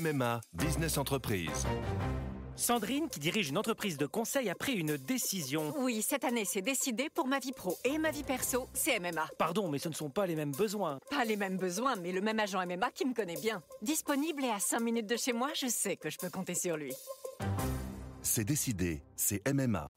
MMA, Business Entreprise. Sandrine, qui dirige une entreprise de conseil, a pris une décision. Oui, cette année, c'est décidé pour ma vie pro et ma vie perso, c'est MMA. Pardon, mais ce ne sont pas les mêmes besoins. Pas les mêmes besoins, mais le même agent MMA qui me connaît bien. Disponible et à 5 minutes de chez moi, je sais que je peux compter sur lui. C'est décidé, c'est MMA.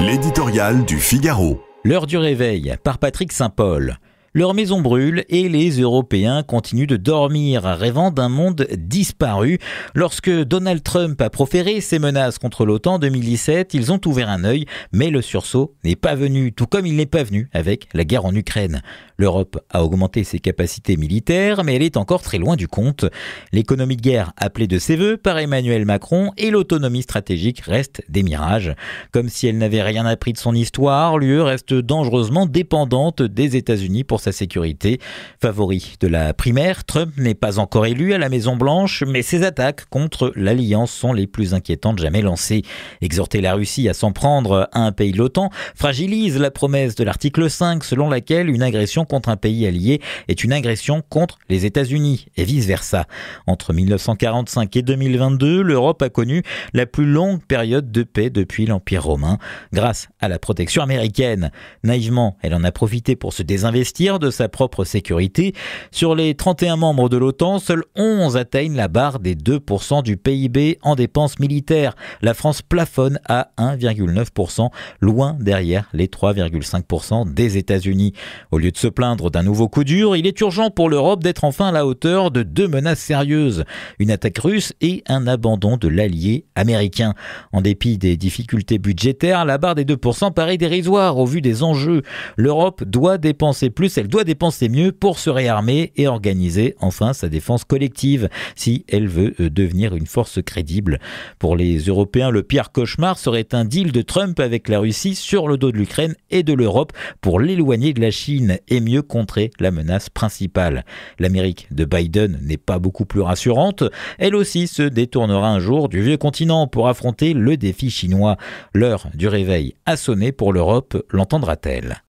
L'éditorial du Figaro. L'heure du réveil, par Patrick Saint-Paul. Leur maison brûle et les Européens continuent de dormir, rêvant d'un monde disparu. Lorsque Donald Trump a proféré ses menaces contre l'OTAN en 2017, ils ont ouvert un œil, mais le sursaut n'est pas venu, tout comme il n'est pas venu avec la guerre en Ukraine. L'Europe a augmenté ses capacités militaires, mais elle est encore très loin du compte. L'économie de guerre appelée de ses voeux par Emmanuel Macron et l'autonomie stratégique restent des mirages. Comme si elle n'avait rien appris de son histoire, l'UE reste dangereusement dépendante des États-Unis pour sa sécurité. Favori de la primaire, Trump n'est pas encore élu à la Maison-Blanche, mais ses attaques contre l'Alliance sont les plus inquiétantes jamais lancées. Exhorter la Russie à s'en prendre à un pays de l'OTAN fragilise la promesse de l'article 5 selon laquelle une agression contre un pays allié est une agression contre les États-Unis et vice-versa. Entre 1945 et 2022, l'Europe a connu la plus longue période de paix depuis l'Empire romain grâce à la protection américaine. Naïvement, elle en a profité pour se désinvestir de sa propre sécurité. Sur les 31 membres de l'OTAN, seuls 11 atteignent la barre des 2% du PIB en dépenses militaires. La France plafonne à 1,9%, loin derrière les 3,5% des États-Unis. Au lieu de se plaindre d'un nouveau coup dur, il est urgent pour l'Europe d'être enfin à la hauteur de deux menaces sérieuses, une attaque russe et un abandon de l'allié américain. En dépit des difficultés budgétaires, la barre des 2% paraît dérisoire au vu des enjeux. L'Europe doit dépenser plus elle doit dépenser mieux pour se réarmer et organiser enfin sa défense collective si elle veut euh, devenir une force crédible. Pour les Européens, le pire cauchemar serait un deal de Trump avec la Russie sur le dos de l'Ukraine et de l'Europe pour l'éloigner de la Chine et mieux contrer la menace principale. L'Amérique de Biden n'est pas beaucoup plus rassurante. Elle aussi se détournera un jour du vieux continent pour affronter le défi chinois. L'heure du réveil a sonné pour l'Europe, l'entendra-t-elle